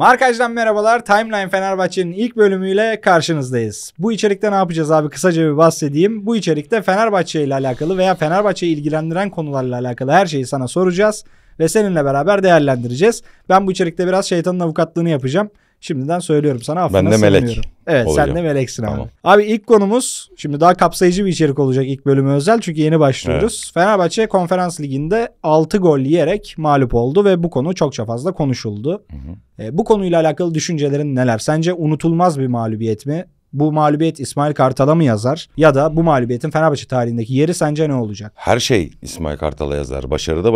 Markaj'dan merhabalar. Timeline Fenerbahçe'nin ilk bölümüyle karşınızdayız. Bu içerikte ne yapacağız abi? Kısaca bir bahsedeyim. Bu içerikte Fenerbahçe ile alakalı veya Fenerbahçe'yi ilgilendiren konularla alakalı her şeyi sana soracağız ve seninle beraber değerlendireceğiz. Ben bu içerikte biraz şeytanın avukatlığını yapacağım. Şimdiden söylüyorum sana affına Ben de melek. Evet olacağım. sen de meleksin abi. Tamam. Abi ilk konumuz şimdi daha kapsayıcı bir içerik olacak ilk bölümü özel çünkü yeni başlıyoruz. Evet. Fenerbahçe Konferans Ligi'nde 6 gol yiyerek mağlup oldu ve bu konu çokça fazla konuşuldu. Hı hı. E, bu konuyla alakalı düşüncelerin neler? Sence unutulmaz bir mağlubiyet mi? bu mağlubiyet İsmail Kartal'a mı yazar ya da bu mağlubiyetin Fenerbahçe tarihindeki yeri sence ne olacak? Her şey İsmail Kartal'a yazar. Başarıda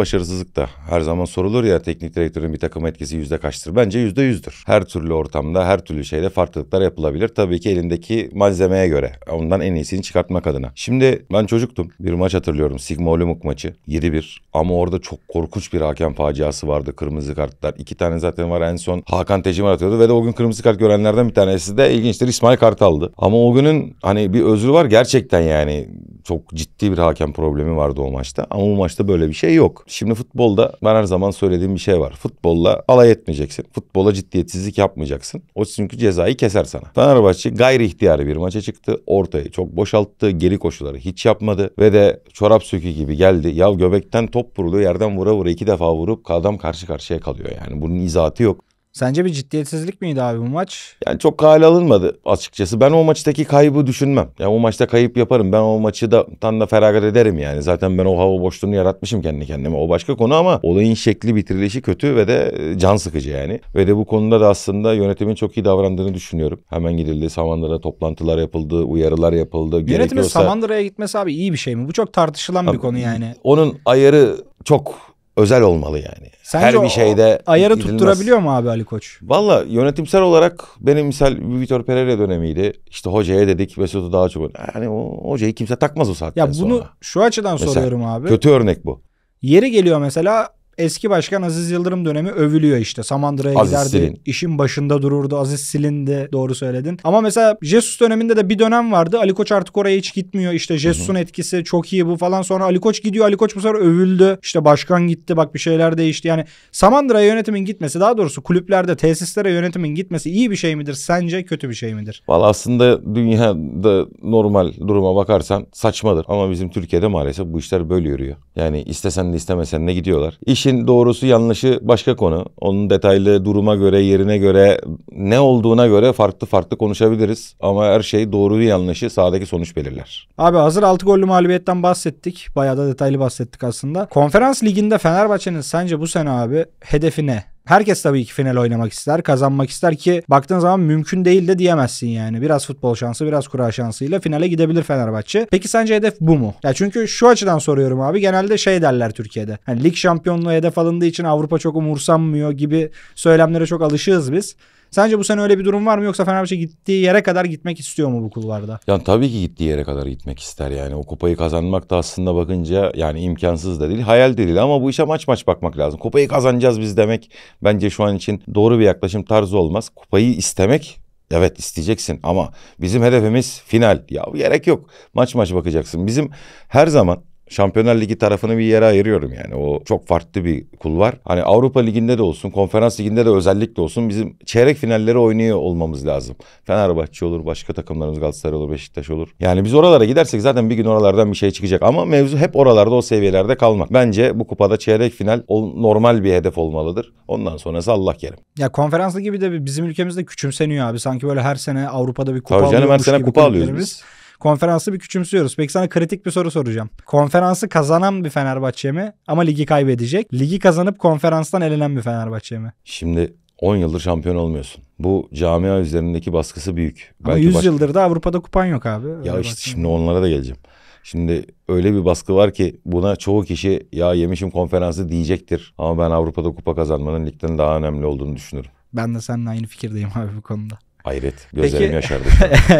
da. Her zaman sorulur ya teknik direktörün bir takım etkisi yüzde kaçtır? Bence yüzde yüzdür. Her türlü ortamda her türlü şeyde farklılıklar yapılabilir. Tabii ki elindeki malzemeye göre. Ondan en iyisini çıkartmak adına. Şimdi ben çocuktum. Bir maç hatırlıyorum. Sigma Olympic maçı. 7-1. Ama orada çok korkunç bir hakem faciası vardı. Kırmızı kartlar. İki tane zaten var en son. Hakan Tecimar atıyordu ve de o gün kırmızı kart görenlerden bir tanesi de ilginçtir İsmail Kartal kaldı. Ama o günün hani bir özrü var gerçekten yani çok ciddi bir hakem problemi vardı o maçta. Ama bu maçta böyle bir şey yok. Şimdi futbolda ben her zaman söylediğim bir şey var. Futbolla alay etmeyeceksin. Futbola ciddiyetsizlik yapmayacaksın. O çünkü cezayı keser sana. Fenerbahçe gayri ihtiyarı bir maça çıktı. Ortayı çok boşalttı. Geri koşuları hiç yapmadı. Ve de çorap sökü gibi geldi. Ya göbekten top vurdu. Yerden vura vura iki defa vurup adam karşı karşıya kalıyor yani. Bunun izahatı yok. Sence bir ciddiyetsizlik miydi abi bu maç? Yani çok kale alınmadı açıkçası. Ben o maçtaki kaybı düşünmem. Yani o maçta kayıp yaparım. Ben o maçı da tam da feragat ederim yani. Zaten ben o hava boşluğunu yaratmışım kendi kendime. O başka konu ama olayın şekli bitirilişi kötü ve de e, can sıkıcı yani. Ve de bu konuda da aslında yönetimin çok iyi davrandığını düşünüyorum. Hemen gidildi. samandıra toplantılar yapıldı. Uyarılar yapıldı. Yönetimin Gerekiyorsa... Samandıra'ya gitmesi abi iyi bir şey mi? Bu çok tartışılan abi, bir konu yani. Onun ayarı çok özel olmalı yani. Sence Her bir şeyde o ayarı gidilmez. tutturabiliyor mu abi Ali Koç? Valla yönetimsel olarak benim misal Vitor Pereira dönemiydi. İşte hocaya dedik Mesut'u daha çok. Yani o hocayı kimse takmaz o saatten sonra. Ya bunu sonra. şu açıdan mesela, soruyorum abi. Kötü örnek bu. Yeri geliyor mesela eski başkan Aziz Yıldırım dönemi övülüyor işte. Samandıra'ya giderdi. Silin. işin başında dururdu. Aziz Silin'di. Doğru söyledin. Ama mesela Jesus döneminde de bir dönem vardı. Ali Koç artık oraya hiç gitmiyor. İşte Jesus'un etkisi çok iyi bu falan. Sonra Ali Koç gidiyor. Ali Koç bu sefer övüldü. İşte başkan gitti. Bak bir şeyler değişti. Yani Samandıra'ya yönetimin gitmesi daha doğrusu kulüplerde tesislere yönetimin gitmesi iyi bir şey midir? Sence kötü bir şey midir? Valla aslında dünyada normal duruma bakarsan saçmadır. Ama bizim Türkiye'de maalesef bu işler böyle yürüyor. Yani istesen de istemesen ne gidiyorlar. İş işin doğrusu yanlışı başka konu. Onun detaylı duruma göre, yerine göre, ne olduğuna göre farklı farklı konuşabiliriz. Ama her şey doğruyu yanlışı sahadaki sonuç belirler. Abi hazır 6 gollü mağlubiyetten bahsettik. Bayağı da detaylı bahsettik aslında. Konferans liginde Fenerbahçe'nin sence bu sene abi hedefi ne? Herkes tabii ki final oynamak ister, kazanmak ister ki baktığın zaman mümkün değil de diyemezsin yani. Biraz futbol şansı, biraz kura şansıyla finale gidebilir Fenerbahçe. Peki sence hedef bu mu? Ya çünkü şu açıdan soruyorum abi. Genelde şey derler Türkiye'de. Hani lig şampiyonluğu hedef alındığı için Avrupa çok umursanmıyor gibi söylemlere çok alışığız biz. Sence bu sene öyle bir durum var mı yoksa Fenerbahçe gittiği yere kadar gitmek istiyor mu bu kulvarda? Yani tabii ki gittiği yere kadar gitmek ister yani. O kupayı kazanmak da aslında bakınca yani imkansız da değil, hayal de değil ama bu işe maç maç bakmak lazım. Kupayı kazanacağız biz demek bence şu an için doğru bir yaklaşım tarzı olmaz. Kupayı istemek Evet isteyeceksin ama bizim hedefimiz final. Ya gerek yok. Maç maç bakacaksın. Bizim her zaman Şampiyonlar Ligi tarafını bir yere ayırıyorum yani. O çok farklı bir kul var. Hani Avrupa Ligi'nde de olsun, Konferans Ligi'nde de özellikle olsun bizim çeyrek finalleri oynuyor olmamız lazım. Fenerbahçe olur, başka takımlarımız Galatasaray olur, Beşiktaş olur. Yani biz oralara gidersek zaten bir gün oralardan bir şey çıkacak ama mevzu hep oralarda o seviyelerde kalmak. Bence bu kupada çeyrek final normal bir hedef olmalıdır. Ondan sonrası Allah kerim. Ya konferans ligi de bizim ülkemizde küçümseniyor abi. Sanki böyle her sene Avrupa'da bir kupa Tabii canım, her sene kupa alıyoruz biz. Konferansı bir küçümsüyoruz. Peki sana kritik bir soru soracağım. Konferansı kazanan bir Fenerbahçe mi ama ligi kaybedecek? Ligi kazanıp konferanstan elenen bir Fenerbahçe mi? Şimdi 10 yıldır şampiyon olmuyorsun. Bu camia üzerindeki baskısı büyük. Ama Belki 100 baş... yıldır da Avrupa'da kupan yok abi. Öyle işte şimdi onlara da geleceğim. Şimdi öyle bir baskı var ki buna çoğu kişi ya yemişim konferansı diyecektir. Ama ben Avrupa'da kupa kazanmanın ligden daha önemli olduğunu düşünürüm. Ben de seninle aynı fikirdeyim abi bu konuda. Hayret. Gözlerim Peki, yaşardı.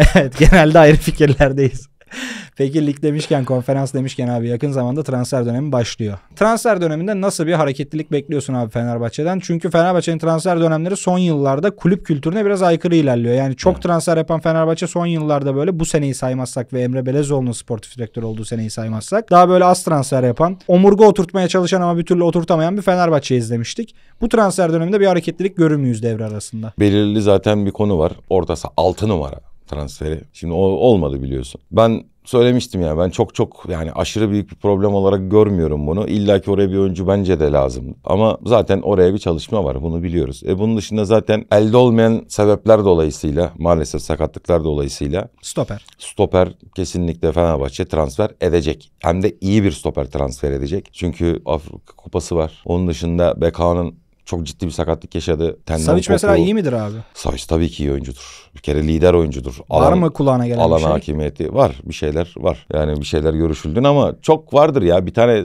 evet genelde ayrı fikirlerdeyiz. Peki lig demişken, konferans demişken abi yakın zamanda transfer dönemi başlıyor. Transfer döneminde nasıl bir hareketlilik bekliyorsun abi Fenerbahçe'den? Çünkü Fenerbahçe'nin transfer dönemleri son yıllarda kulüp kültürüne biraz aykırı ilerliyor. Yani çok transfer yapan Fenerbahçe son yıllarda böyle bu seneyi saymazsak ve Emre Belezoğlu'nun sportif direktör olduğu seneyi saymazsak daha böyle az transfer yapan, omurga oturtmaya çalışan ama bir türlü oturtamayan bir Fenerbahçe izlemiştik. Bu transfer döneminde bir hareketlilik görür müyüz devre arasında? Belirli zaten bir konu var. Ortası 6 numara transferi. Şimdi o olmadı biliyorsun. Ben söylemiştim yani ben çok çok yani aşırı büyük bir problem olarak görmüyorum bunu. İlla ki oraya bir oyuncu bence de lazım. Ama zaten oraya bir çalışma var bunu biliyoruz. E bunun dışında zaten elde olmayan sebepler dolayısıyla maalesef sakatlıklar dolayısıyla. Stoper. Stoper kesinlikle Fenerbahçe transfer edecek. Hem de iyi bir stoper transfer edecek. Çünkü Afrika Kupası var. Onun dışında Beka'nın çok ciddi bir sakatlık yaşadı. Tenden Savic mesela iyi midir abi? Savic tabii ki iyi oyuncudur. Bir kere lider oyuncudur. Alan, var mı kulağına gelen alan bir şey? hakimiyeti var. Bir şeyler var. Yani bir şeyler görüşüldün ama çok vardır ya. Bir tane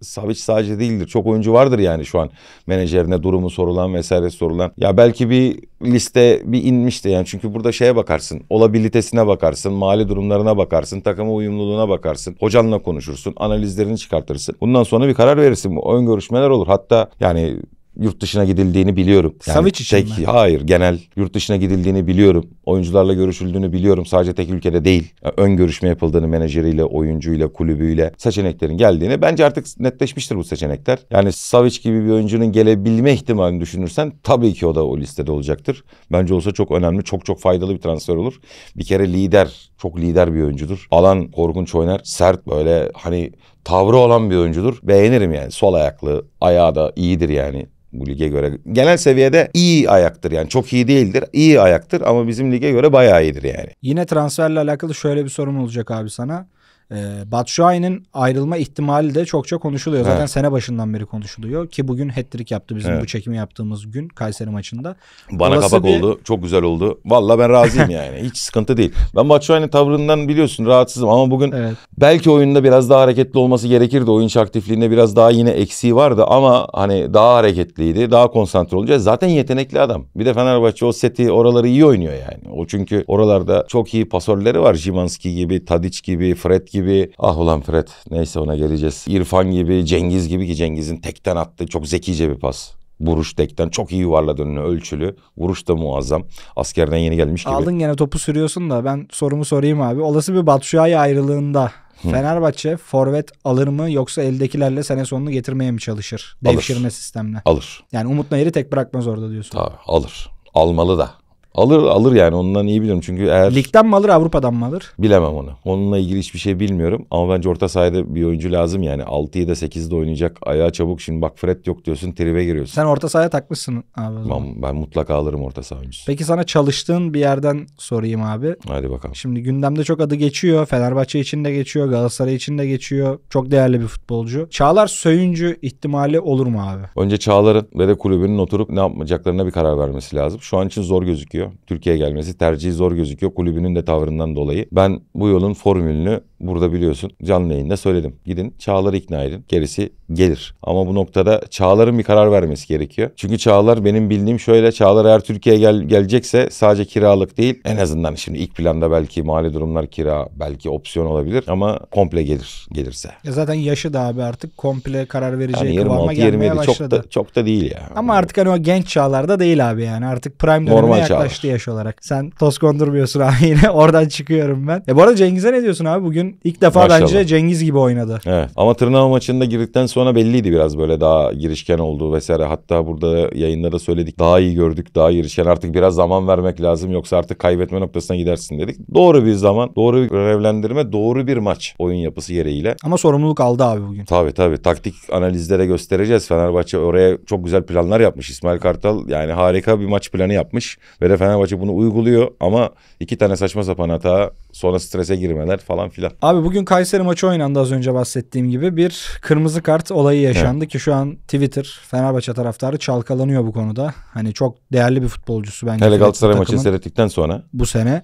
Savic sadece değildir. Çok oyuncu vardır yani şu an menajerine durumu sorulan vesaire sorulan. Ya belki bir liste bir inmişti yani. Çünkü burada şeye bakarsın. Olabilitesine bakarsın. Mali durumlarına bakarsın. Takıma uyumluluğuna bakarsın. Hocanla konuşursun. Analizlerini çıkartırsın. Bundan sonra bir karar verirsin. Oyun görüşmeler olur. Hatta yani yurt dışına gidildiğini biliyorum. Yani Savic için tek, mi? Hayır genel yurt dışına gidildiğini biliyorum oyuncularla görüşüldüğünü biliyorum. Sadece tek ülkede değil. ön görüşme yapıldığını menajeriyle, oyuncuyla, kulübüyle seçeneklerin geldiğini. Bence artık netleşmiştir bu seçenekler. Yani Savic gibi bir oyuncunun gelebilme ihtimalini düşünürsen tabii ki o da o listede olacaktır. Bence olsa çok önemli, çok çok faydalı bir transfer olur. Bir kere lider, çok lider bir oyuncudur. Alan korkunç oynar, sert böyle hani tavrı olan bir oyuncudur. Beğenirim yani. Sol ayaklı, ayağı da iyidir yani bu lige göre. Genel seviyede iyi ayaktır yani çok iyi değildir. iyi ayaktır ama bizim lige göre bayağı iyidir yani. Yine transferle alakalı şöyle bir sorum olacak abi sana. E, ee, Batshuayi'nin ayrılma ihtimali de çokça konuşuluyor. Zaten sene başından beri konuşuluyor ki bugün hat-trick yaptı bizim evet. bu çekimi yaptığımız gün Kayseri maçında. Bana Olası kapak bir... oldu. Çok güzel oldu. Valla ben razıyım yani. Hiç sıkıntı değil. Ben Batshuayi'nin tavrından biliyorsun rahatsızım ama bugün evet. belki oyunda biraz daha hareketli olması gerekirdi. Oyun aktifliğinde biraz daha yine eksiği vardı ama hani daha hareketliydi. Daha konsantre olunca zaten yetenekli adam. Bir de Fenerbahçe o seti oraları iyi oynuyor yani. O çünkü oralarda çok iyi pasörleri var. Jimanski gibi, Tadic gibi, Fred gibi gibi ah ulan Fred neyse ona geleceğiz. İrfan gibi Cengiz gibi ki Cengiz'in tekten attığı çok zekice bir pas. Vuruş tekten çok iyi yuvarladı önüne ölçülü. Vuruş da muazzam. Askerden yeni gelmiş gibi. Aldın gene topu sürüyorsun da ben sorumu sorayım abi. Olası bir Batshuayi ayrılığında Hı. Fenerbahçe forvet alır mı yoksa eldekilerle sene sonunu getirmeye mi çalışır? Devşirme alır. sistemle. Alır. Yani Umut Nayır'ı tek bırakmaz orada diyorsun. Tabii alır. Almalı da. Alır alır yani ondan iyi biliyorum çünkü eğer... Ligden mi alır Avrupa'dan mı alır? Bilemem onu. Onunla ilgili hiçbir şey bilmiyorum ama bence orta sahada bir oyuncu lazım yani. 6'yı da 8'de oynayacak ayağı çabuk. Şimdi bak Fred yok diyorsun tribe giriyorsun. Sen orta sahaya takmışsın abi o Ben, ben mutlaka alırım orta saha oyuncusu. Peki sana çalıştığın bir yerden sorayım abi. Hadi bakalım. Şimdi gündemde çok adı geçiyor. Fenerbahçe için de geçiyor. Galatasaray için de geçiyor. Çok değerli bir futbolcu. Çağlar Söyüncü ihtimali olur mu abi? Önce Çağlar'ın ve de kulübünün oturup ne yapacaklarına bir karar vermesi lazım. Şu an için zor gözüküyor gözüküyor. Türkiye'ye gelmesi tercihi zor gözüküyor kulübünün de tavrından dolayı. Ben bu yolun formülünü burada biliyorsun canlı yayında söyledim. Gidin Çağlar'ı ikna edin. Gerisi gelir. Ama bu noktada Çağlar'ın bir karar vermesi gerekiyor. Çünkü Çağlar benim bildiğim şöyle Çağlar eğer Türkiye'ye gel, gelecekse sadece kiralık değil en azından şimdi ilk planda belki mali durumlar kira belki opsiyon olabilir ama komple gelir gelirse. Ya zaten yaşı da abi artık komple karar vereceği yani 26, gelmeye 27, başladı. Çok da, çok da değil ya. Ama artık hani o genç çağlarda değil abi yani artık prime dönemine Normal yaklaştı çağlar. yaş olarak. Sen toz kondurmuyorsun abi yine oradan çıkıyorum ben. E bu arada Cengiz'e ne diyorsun abi bugün ilk defa Maşallah. bence Cengiz gibi oynadı. Evet ama tırnağı maçında girdikten sonra sonra belliydi biraz böyle daha girişken olduğu vesaire. Hatta burada yayında da söyledik daha iyi gördük daha girişken artık biraz zaman vermek lazım yoksa artık kaybetme noktasına gidersin dedik. Doğru bir zaman doğru bir görevlendirme doğru bir maç oyun yapısı gereğiyle. Ama sorumluluk aldı abi bugün. Tabii tabii taktik analizlere göstereceğiz. Fenerbahçe oraya çok güzel planlar yapmış İsmail Kartal yani harika bir maç planı yapmış ve de Fenerbahçe bunu uyguluyor ama iki tane saçma sapan hata Sonra strese girmeler falan filan. Abi bugün Kayseri maçı oynandı az önce bahsettiğim gibi. Bir kırmızı kart olayı yaşandı evet. ki şu an Twitter Fenerbahçe taraftarı çalkalanıyor bu konuda. Hani çok değerli bir futbolcusu bence. Hele Galatasaray maçını seyrettikten sonra. Bu sene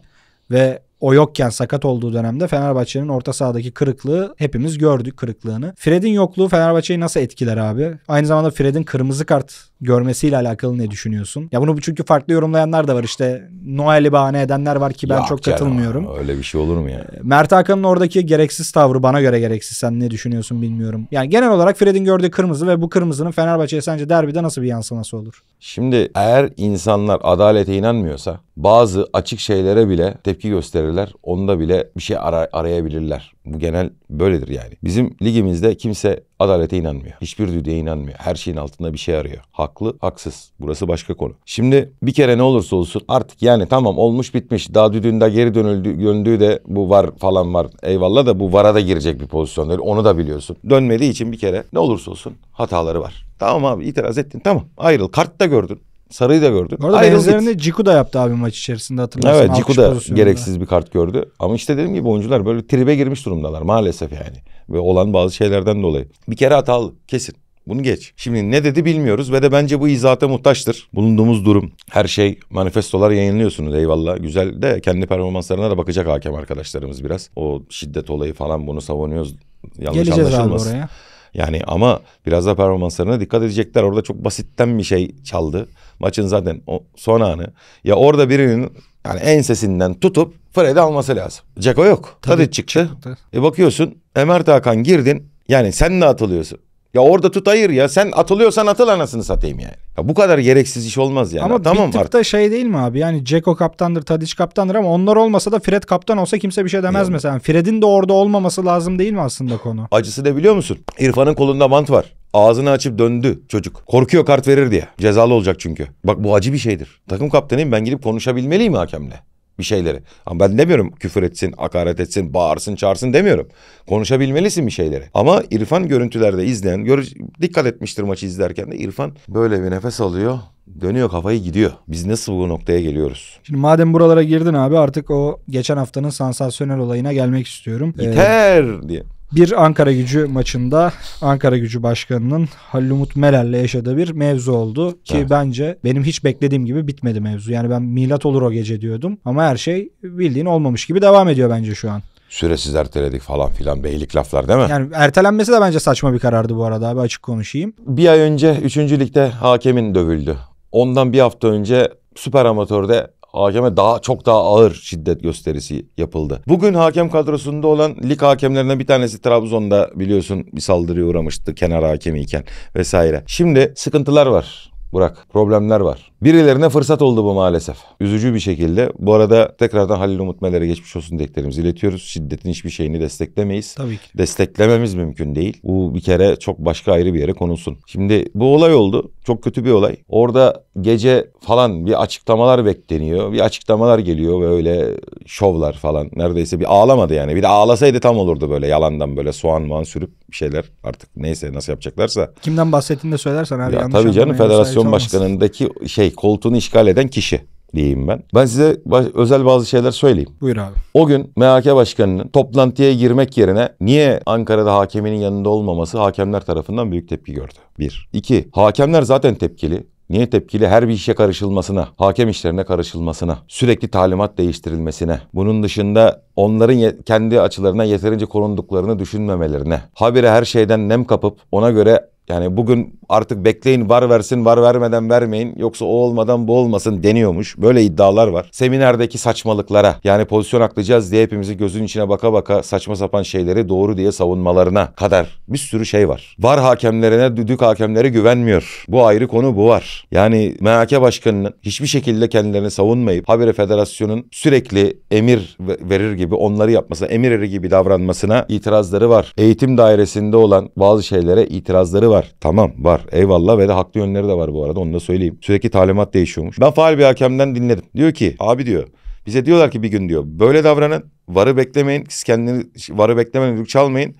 ve o yokken sakat olduğu dönemde Fenerbahçe'nin orta sahadaki kırıklığı hepimiz gördük kırıklığını. Fred'in yokluğu Fenerbahçe'yi nasıl etkiler abi? Aynı zamanda Fred'in kırmızı kart görmesiyle alakalı ne düşünüyorsun? Ya bunu çünkü farklı yorumlayanlar da var işte Noel'i bahane edenler var ki ben Yok çok canım, katılmıyorum. Öyle bir şey olur mu ya? Ee, Mert Hakan'ın oradaki gereksiz tavrı bana göre gereksiz. Sen ne düşünüyorsun bilmiyorum. Yani genel olarak Fred'in gördüğü kırmızı ve bu kırmızının Fenerbahçe'ye sence derbide nasıl bir yansıması olur? Şimdi eğer insanlar adalete inanmıyorsa bazı açık şeylere bile tepki gösterirler. Onda bile bir şey ara, arayabilirler. Bu genel böyledir yani. Bizim ligimizde kimse adalete inanmıyor. Hiçbir düdüğe inanmıyor. Her şeyin altında bir şey arıyor. Haklı, haksız. Burası başka konu. Şimdi bir kere ne olursa olsun artık yani tamam olmuş bitmiş. Daha düdüğünde geri dönüldü, döndüğü de bu var falan var. Eyvallah da bu vara da girecek bir pozisyon değil. Onu da biliyorsun. Dönmediği için bir kere ne olursa olsun hataları var. Tamam abi itiraz ettin tamam ayrıl. Kart da gördün. Sarıyı da gördük. Orada benzerinde Ciku da yaptı abi maç içerisinde hatırlarsın. Evet Ciku da gereksiz bir kart gördü. Ama işte dediğim gibi oyuncular böyle tribe girmiş durumdalar maalesef yani. Ve olan bazı şeylerden dolayı. Bir kere hatalı kesin. Bunu geç. Şimdi ne dedi bilmiyoruz ve de bence bu izahata muhtaçtır. Bulunduğumuz durum. Her şey manifestolar yayınlıyorsunuz eyvallah. Güzel de kendi performanslarına da bakacak hakem arkadaşlarımız biraz. O şiddet olayı falan bunu savunuyoruz. Yanlış Geleceğiz anlaşılmasın. Abi oraya. Yani ama biraz da performanslarına dikkat edecekler. Orada çok basitten bir şey çaldı. Maçın zaten o son anı. Ya orada birinin yani ensesinden tutup Fred'i alması lazım. Ceko yok. Tabii, Tadic çıktı. çıktı. E bakıyorsun Emre Hakan girdin. Yani sen de atılıyorsun. Ya orada tut hayır ya sen atılıyorsan atıl anasını satayım yani. Ya bu kadar gereksiz iş olmaz yani. Ama tamam bir tık artık. da şey değil mi abi yani Ceko kaptandır Tadiç kaptandır ama onlar olmasa da Fred kaptan olsa kimse bir şey demez yani. mesela. Fred'in de orada olmaması lazım değil mi aslında konu? Acısı ne biliyor musun? İrfan'ın kolunda mant var. Ağzını açıp döndü çocuk. Korkuyor kart verir diye. Cezalı olacak çünkü. Bak bu acı bir şeydir. Takım kaptanıyım ben gidip konuşabilmeliyim hakemle bir şeyleri. Ama ben demiyorum küfür etsin, hakaret etsin, bağırsın, çağırsın demiyorum. Konuşabilmelisin bir şeyleri. Ama İrfan görüntülerde izleyen, gör, dikkat etmiştir maçı izlerken de İrfan böyle bir nefes alıyor. Dönüyor kafayı gidiyor. Biz nasıl bu noktaya geliyoruz? Şimdi madem buralara girdin abi artık o geçen haftanın sansasyonel olayına gelmek istiyorum. Ee, Yeter ee... diye. Bir Ankara gücü maçında Ankara gücü başkanının Halil Umut Meler'le yaşadığı bir mevzu oldu. Ki evet. bence benim hiç beklediğim gibi bitmedi mevzu. Yani ben milat olur o gece diyordum. Ama her şey bildiğin olmamış gibi devam ediyor bence şu an süresiz erteledik falan filan beylik laflar değil mi? Yani ertelenmesi de bence saçma bir karardı bu arada abi açık konuşayım. Bir ay önce 3. ligde hakemin dövüldü. Ondan bir hafta önce süper amatörde hakeme daha çok daha ağır şiddet gösterisi yapıldı. Bugün hakem kadrosunda olan lig hakemlerinden bir tanesi Trabzon'da biliyorsun bir saldırıya uğramıştı kenar hakemi iken vesaire. Şimdi sıkıntılar var. Burak problemler var. Birilerine fırsat oldu bu maalesef. Üzücü bir şekilde. Bu arada tekrardan Halil Umut Meler'e geçmiş olsun dileklerimizi iletiyoruz. Şiddetin hiçbir şeyini desteklemeyiz. Tabii ki. Desteklememiz mümkün değil. Bu bir kere çok başka ayrı bir yere konulsun. Şimdi bu olay oldu. Çok kötü bir olay. Orada gece falan bir açıklamalar bekleniyor. Bir açıklamalar geliyor ve öyle şovlar falan. Neredeyse bir ağlamadı yani. Bir de ağlasaydı tam olurdu böyle yalandan böyle soğan muan sürüp bir şeyler artık neyse nasıl yapacaklarsa. Kimden bahsettiğini de söylersen abi. Ya, tabii canım federasyon komisyon olmaz. başkanındaki şey koltuğunu işgal eden kişi diyeyim ben. Ben size baş, özel bazı şeyler söyleyeyim. Buyur abi. O gün MHK başkanının toplantıya girmek yerine niye Ankara'da hakeminin yanında olmaması hakemler tarafından büyük tepki gördü. Bir. İki. Hakemler zaten tepkili. Niye tepkili? Her bir işe karışılmasına, hakem işlerine karışılmasına, sürekli talimat değiştirilmesine, bunun dışında onların kendi açılarına yeterince korunduklarını düşünmemelerine, habire her şeyden nem kapıp ona göre yani bugün artık bekleyin var versin var vermeden vermeyin yoksa o olmadan bu olmasın deniyormuş. Böyle iddialar var. Seminerdeki saçmalıklara yani pozisyon aklayacağız diye hepimizi gözün içine baka baka saçma sapan şeyleri doğru diye savunmalarına kadar bir sürü şey var. Var hakemlerine düdük hakemleri güvenmiyor. Bu ayrı konu bu var. Yani MHK başkanının hiçbir şekilde kendilerini savunmayıp habire federasyonun sürekli emir verir gibi onları yapması, emir eri gibi davranmasına itirazları var. Eğitim dairesinde olan bazı şeylere itirazları var. Tamam var eyvallah ve de haklı yönleri de var bu arada onu da söyleyeyim. Sürekli talimat değişiyormuş. Ben faal bir hakemden dinledim. Diyor ki abi diyor bize diyorlar ki bir gün diyor böyle davranın varı beklemeyin siz kendini varı beklemeyin çalmayın.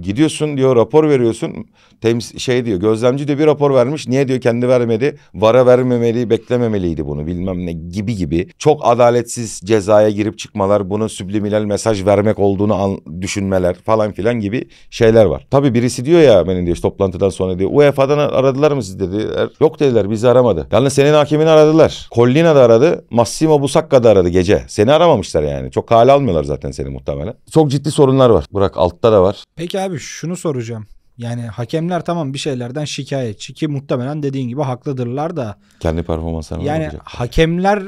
Gidiyorsun diyor rapor veriyorsun. Tems şey diyor gözlemci de bir rapor vermiş. Niye diyor kendi vermedi? Vara vermemeli, beklememeliydi bunu bilmem ne gibi gibi. Çok adaletsiz cezaya girip çıkmalar, bunun subliminal mesaj vermek olduğunu an, düşünmeler falan filan gibi şeyler var. Tabii birisi diyor ya benim diyor işte, toplantıdan sonra diyor UEFA'dan aradılar mı siz dediler. Yok dediler bizi aramadı. Yalnız senin hakemini aradılar. Collina da aradı. Massimo Busacca da aradı gece. Seni aramamışlar yani. Çok hale almıyorlar zaten seni muhtemelen. Çok ciddi sorunlar var. Bırak altta da var. Peki abi şunu soracağım. Yani hakemler tamam bir şeylerden şikayetçi ki muhtemelen dediğin gibi haklıdırlar da. Kendi performanslarını Yani olacak. hakemler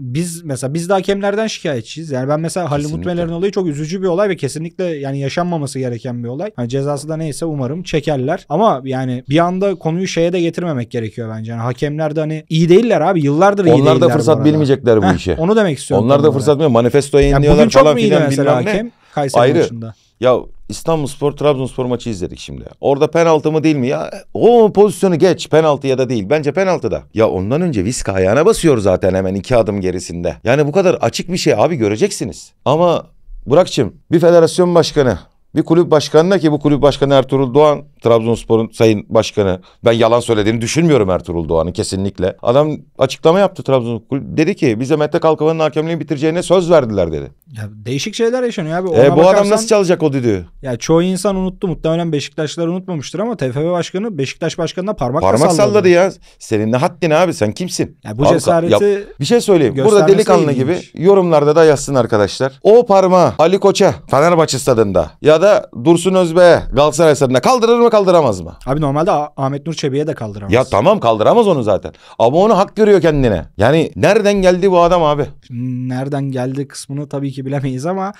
biz mesela biz de hakemlerden şikayetçiyiz. Yani ben mesela Halil Mutmeler'in olayı çok üzücü bir olay ve kesinlikle yani yaşanmaması gereken bir olay. Hani cezası da neyse umarım çekerler. Ama yani bir anda konuyu şeye de getirmemek gerekiyor bence. Yani hakemler de hani iyi değiller abi. Yıllardır iyi değiller. Onlar da fırsat bilmeyecekler bu işi Onu demek istiyorum. Onlar da fırsat bilmiyor. manifesto Manifestoya yani inliyorlar falan filan bilmem ne. Hakem Kayseri Ayrı. maçında. Ya İstanbul Spor Trabzonspor maçı izledik şimdi. Orada penaltı mı değil mi ya? O pozisyonu geç penaltı ya da değil. Bence penaltı da. Ya ondan önce Viska ayağına basıyor zaten hemen iki adım gerisinde. Yani bu kadar açık bir şey abi göreceksiniz. Ama Burakçım bir federasyon başkanı bir kulüp başkanına ki bu kulüp başkanı Ertuğrul Doğan Trabzonspor'un sayın başkanı ben yalan söylediğini düşünmüyorum Ertuğrul Doğan'ın kesinlikle. Adam açıklama yaptı Trabzonspor. Dedi ki bize Mete Kalkavan'ın hakemliğini bitireceğine söz verdiler dedi. Ya değişik şeyler yaşanıyor abi. E, Ona e, bu bakarsan, adam nasıl çalacak o dedi. Ya çoğu insan unuttu. Muhtemelen Beşiktaşlılar unutmamıştır ama TFF başkanı Beşiktaş başkanına parmak Parmak salladı. salladı ya. Senin ne haddin abi sen kimsin? Ya bu cesareti ya, Bir şey söyleyeyim. Burada delikanlı gibi yorumlarda da yazsın arkadaşlar. O parmağı Ali Koç'a Fenerbahçe stadında ya da Dursun Özbe'ye Galatasaray stadında kaldırır mı kaldıramaz mı? Abi normalde Ahmet Nur Çebi'ye de kaldıramaz. Ya tamam kaldıramaz onu zaten. Ama onu hak görüyor kendine. Yani nereden geldi bu adam abi? Nereden geldi kısmını tabii ki bilemeyiz ama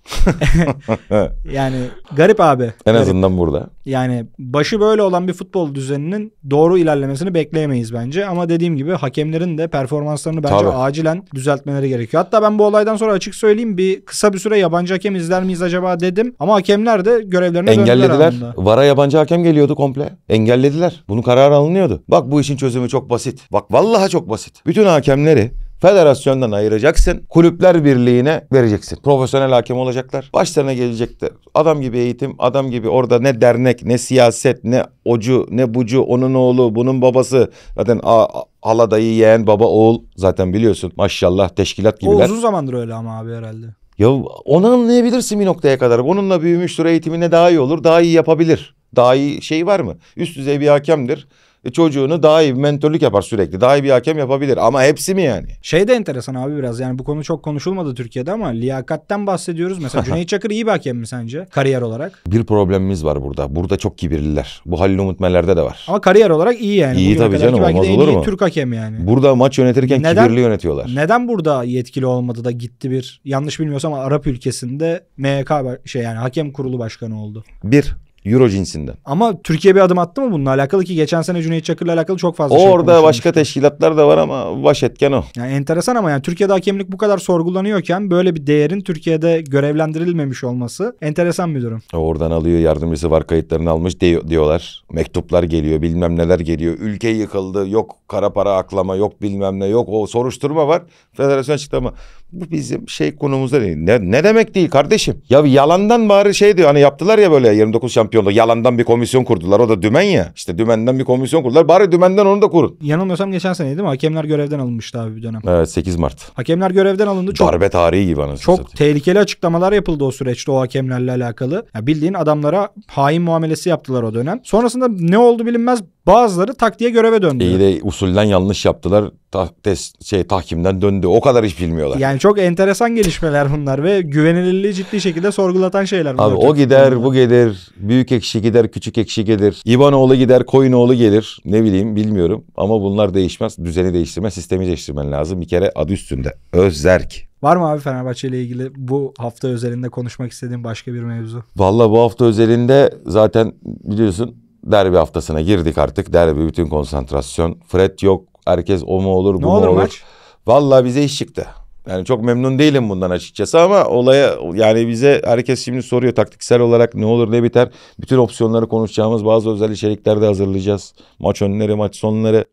yani garip abi. En garip. azından burada. Yani başı böyle olan bir futbol düzeninin doğru ilerlemesini bekleyemeyiz bence. Ama dediğim gibi hakemlerin de performanslarını bence Tabii. acilen düzeltmeleri gerekiyor. Hatta ben bu olaydan sonra açık söyleyeyim bir kısa bir süre yabancı hakem izler miyiz acaba dedim. Ama hakemler de görevlerine Engellediler. Vara yabancı hakem geliyordu komple. Engellediler. Bunu karar alınıyordu. Bak bu işin çözümü çok basit. Bak vallahi çok basit. Bütün hakemleri Federasyondan ayıracaksın. Kulüpler Birliği'ne vereceksin. Profesyonel hakem olacaklar. Başlarına gelecekler. Adam gibi eğitim, adam gibi orada ne dernek, ne siyaset, ne ocu, ne bucu, onun oğlu, bunun babası. Zaten a, ala dayı, yeğen, baba, oğul zaten biliyorsun. Maşallah teşkilat gibiler. O uzun zamandır öyle ama abi herhalde. Ya onu anlayabilirsin bir noktaya kadar. Onunla büyümüştür eğitimine daha iyi olur. Daha iyi yapabilir. Daha iyi şey var mı? Üst düzey bir hakemdir. E, çocuğunu daha iyi bir mentörlük yapar sürekli. Daha iyi bir hakem yapabilir ama hepsi mi yani? Şey de enteresan abi biraz yani bu konu çok konuşulmadı Türkiye'de ama liyakatten bahsediyoruz. Mesela Cüneyt Çakır iyi bir hakem mi sence kariyer olarak? Bir problemimiz var burada. Burada çok kibirliler. Bu Halil Umut Merler'de de var. Ama kariyer olarak iyi yani. İyi Bugüne tabii canım olmaz olur mu? Türk hakem yani. Burada maç yönetirken neden, kibirli yönetiyorlar. Neden burada yetkili olmadı da gitti bir yanlış bilmiyorsam Arap ülkesinde MHK şey yani hakem kurulu başkanı oldu. Bir Euro cinsinden. Ama Türkiye bir adım attı mı bununla alakalı ki geçen sene Cüneyt Çakır'la alakalı çok fazla Orada şey Orada başka teşkilatlar da var ama baş etken o. Yani enteresan ama yani Türkiye'de hakemlik bu kadar sorgulanıyorken böyle bir değerin Türkiye'de görevlendirilmemiş olması enteresan bir durum. E, oradan alıyor yardımcısı var kayıtlarını almış diyorlar. Mektuplar geliyor bilmem neler geliyor. Ülke yıkıldı yok kara para aklama yok bilmem ne yok o soruşturma var. Federasyon açıklama bu bizim şey konumuzda değil. Ne, ne demek değil kardeşim? Ya yalandan bari şey diyor hani yaptılar ya böyle 29 şampiyonluğu yalandan bir komisyon kurdular. O da dümen ya. İşte dümenden bir komisyon kurdular. Bari dümenden onu da kurun. Yanılmıyorsam geçen sene değil mi? Hakemler görevden alınmıştı abi bir dönem. Evet 8 Mart. Hakemler görevden alındı. Çok, Darbe tarihi gibi anasını Çok satayım. tehlikeli açıklamalar yapıldı o süreçte o hakemlerle alakalı. Ya bildiğin adamlara hain muamelesi yaptılar o dönem. Sonrasında ne oldu bilinmez Bazıları tak göreve döndü. İyi de usulden yanlış yaptılar. Ta, tes, şey tahkimden döndü. O kadar hiç bilmiyorlar. Yani çok enteresan gelişmeler bunlar ve güvenilirliği ciddi şekilde sorgulatan şeyler bunlar. Abi o gider, bu gelir, büyük ekşi gider, küçük ekşi gelir. İvanoğlu gider, Koyunoğlu gelir. Ne bileyim bilmiyorum ama bunlar değişmez. Düzeni değiştirme, sistemi değiştirmen lazım. Bir kere adı üstünde. Özerk. Var mı abi Fenerbahçe ile ilgili bu hafta özelinde konuşmak istediğin başka bir mevzu? Valla bu hafta özelinde zaten biliyorsun derbi haftasına girdik artık. Derbi bütün konsantrasyon. Fred yok. Herkes o mu olur bu ne mu olur? olur. Maç? bize iş çıktı. Yani çok memnun değilim bundan açıkçası ama olaya yani bize herkes şimdi soruyor taktiksel olarak ne olur ne biter. Bütün opsiyonları konuşacağımız bazı özel içerikler de hazırlayacağız. Maç önleri, maç sonları.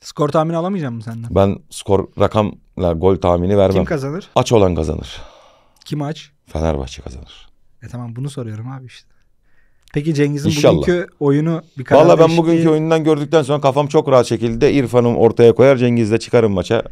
Skor tahmini alamayacağım mı senden? Ben skor rakamla gol tahmini vermem. Kim kazanır? Aç olan kazanır. Kim aç? Fenerbahçe kazanır. E tamam bunu soruyorum abi işte. Peki Cengiz'in İnşallah. bugünkü oyunu bir karar Valla ben değişikliği... bugünkü oyundan gördükten sonra kafam çok rahat şekilde İrfan'ım ortaya koyar Cengiz'le çıkarım maça.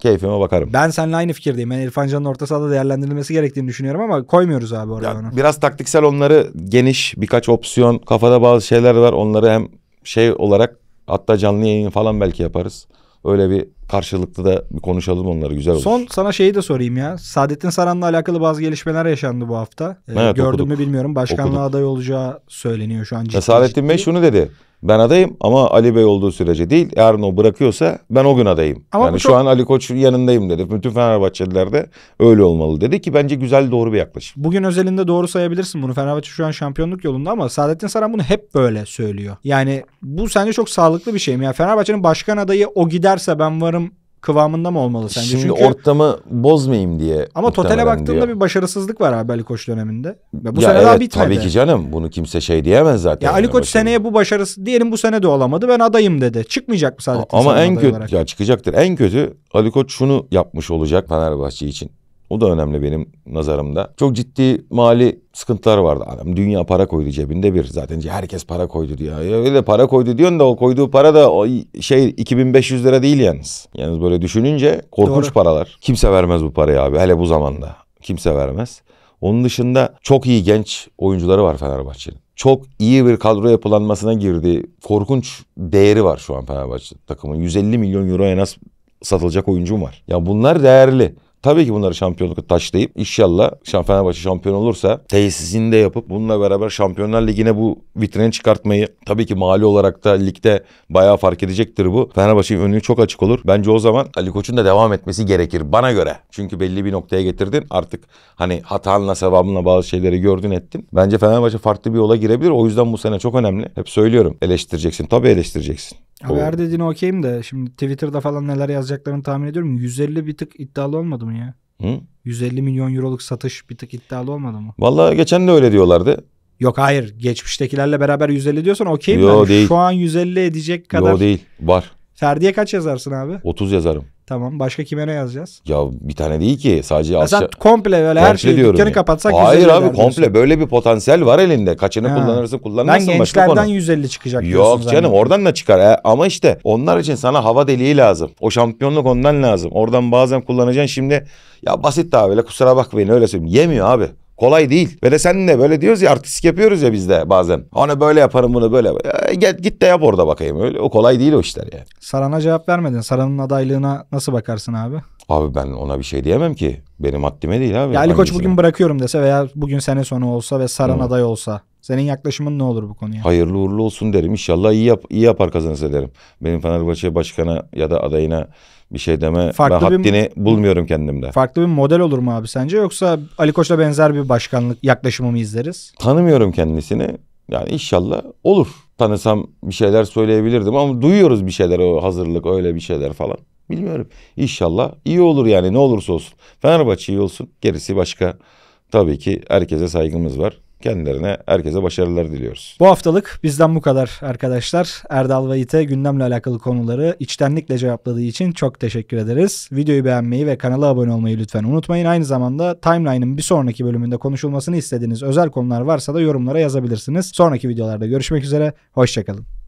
Keyfime bakarım. Ben seninle aynı fikirdeyim. Ben yani İrfan Can'ın orta sahada değerlendirilmesi gerektiğini düşünüyorum ama koymuyoruz abi oraya ya, onu. Biraz taktiksel onları geniş birkaç opsiyon kafada bazı şeyler var. Onları hem şey olarak hatta canlı yayın falan belki yaparız. Öyle bir karşılıklı da bir konuşalım onları güzel olur. Son sana şeyi de sorayım ya. Saadettin Saran'la alakalı bazı gelişmeler yaşandı bu hafta. Ee, evet, gördün mü bilmiyorum. Başkanlığa okuduk. aday olacağı söyleniyor şu an ciddi. Saadettin ciddi. Bey şunu dedi ben adayım ama Ali Bey olduğu sürece değil. Yarın o bırakıyorsa ben o gün adayım. Ama yani çok... şu an Ali Koç yanındayım dedi. Bütün Fenerbahçeliler de öyle olmalı dedi ki bence güzel doğru bir yaklaşım. Bugün özelinde doğru sayabilirsin bunu. Fenerbahçe şu an şampiyonluk yolunda ama Saadettin Saran bunu hep böyle söylüyor. Yani bu sence çok sağlıklı bir şey mi? Yani Fenerbahçe'nin başkan adayı o giderse ben varım kıvamında mı olmalı sence? Şimdi Çünkü... ortamı bozmayayım diye. Ama totale baktığında diyor. bir başarısızlık var abi Ali Koç döneminde. Ya bu ya sene evet, daha bitmedi. Tabii ki canım bunu kimse şey diyemez zaten. Ya Ali Koç başarı. seneye bu başarısı diyelim bu sene de olamadı ben adayım dedi. Çıkmayacak mı Saadettin Ama en kötü olarak? ya çıkacaktır. En kötü Ali Koç şunu yapmış olacak Fenerbahçe için. O da önemli benim nazarımda. Çok ciddi mali sıkıntılar vardı. Adam dünya para koydu cebinde bir. Zaten herkes para koydu diyor. Ya öyle para koydu diyorsun da o koyduğu para da o şey 2500 lira değil yalnız. Yalnız böyle düşününce korkunç Doğru. paralar. Kimse vermez bu parayı abi hele bu zamanda. Kimse vermez. Onun dışında çok iyi genç oyuncuları var Fenerbahçe'nin. Çok iyi bir kadro yapılanmasına girdi. Korkunç değeri var şu an Fenerbahçe takımın. 150 milyon euro en az satılacak oyuncum var. Ya bunlar değerli. Tabii ki bunları şampiyonlukla taşlayıp inşallah Fenerbahçe şampiyon olursa tesisini de yapıp bununla beraber Şampiyonlar Ligi'ne bu vitrini çıkartmayı tabii ki mali olarak da ligde bayağı fark edecektir bu. Fenerbahçe'nin önü çok açık olur. Bence o zaman Ali Koç'un da devam etmesi gerekir bana göre. Çünkü belli bir noktaya getirdin artık hani hatanla sevabınla bazı şeyleri gördün ettin. Bence Fenerbahçe farklı bir yola girebilir. O yüzden bu sene çok önemli. Hep söylüyorum eleştireceksin. Tabii eleştireceksin. Haber dediğine okeyim de şimdi Twitter'da falan neler yazacaklarını tahmin ediyorum. 150 bir tık iddialı olmadı mı ya? Hı? 150 milyon euroluk satış bir tık iddialı olmadı mı? Vallahi geçen de öyle diyorlardı. Yok hayır geçmiştekilerle beraber 150 diyorsan okeyim Yo, ben. değil. Şu an 150 edecek kadar. Yo değil var. Ferdi'ye kaç yazarsın abi? 30 yazarım. Tamam. Başka kime ne yazacağız? Ya bir tane değil ki. Sadece aşağı... Sen komple böyle her şeyi dükkanı ya. kapatsak Hayır abi komple böyle bir potansiyel var elinde. Kaçını ha. kullanırsın kullanmazsın ben başka konu. Ben gençlerden 150 çıkacak Yok canım oradan da çıkar. E, ama işte onlar için sana hava deliği lazım. O şampiyonluk ondan lazım. Oradan bazen kullanacaksın şimdi. Ya basit daha böyle kusura bakmayın öyle söyleyeyim. Yemiyor abi. Kolay değil. Ve de seninle böyle diyoruz ya artistik yapıyoruz ya biz de bazen. Onu hani böyle yaparım bunu böyle. Ya, git, de yap orada bakayım. Öyle, o kolay değil o işler yani. Saran'a cevap vermedin. Saran'ın adaylığına nasıl bakarsın abi? Abi ben ona bir şey diyemem ki. Benim haddime değil abi. Ya Ali Koç bugün bırakıyorum dese veya bugün sene sonu olsa ve Saran Hı. aday olsa. Senin yaklaşımın ne olur bu konuya? Hayırlı uğurlu olsun derim. İnşallah iyi, yap, iyi yapar kazanırsa derim. Benim Fenerbahçe başkanı ya da adayına bir şey deme farklı ve haddini bir, bulmuyorum kendimde. Farklı bir model olur mu abi sence yoksa Ali Koç'la benzer bir başkanlık yaklaşımı mı izleriz? Tanımıyorum kendisini. Yani inşallah olur. Tanısam bir şeyler söyleyebilirdim ama duyuyoruz bir şeyler o hazırlık öyle bir şeyler falan. Bilmiyorum. İnşallah iyi olur yani ne olursa olsun. Fenerbahçe iyi olsun. Gerisi başka. Tabii ki herkese saygımız var. Kendilerine herkese başarılar diliyoruz. Bu haftalık bizden bu kadar arkadaşlar. Erdal ve İte gündemle alakalı konuları içtenlikle cevapladığı için çok teşekkür ederiz. Videoyu beğenmeyi ve kanala abone olmayı lütfen unutmayın. Aynı zamanda Timeline'ın bir sonraki bölümünde konuşulmasını istediğiniz özel konular varsa da yorumlara yazabilirsiniz. Sonraki videolarda görüşmek üzere. Hoşçakalın.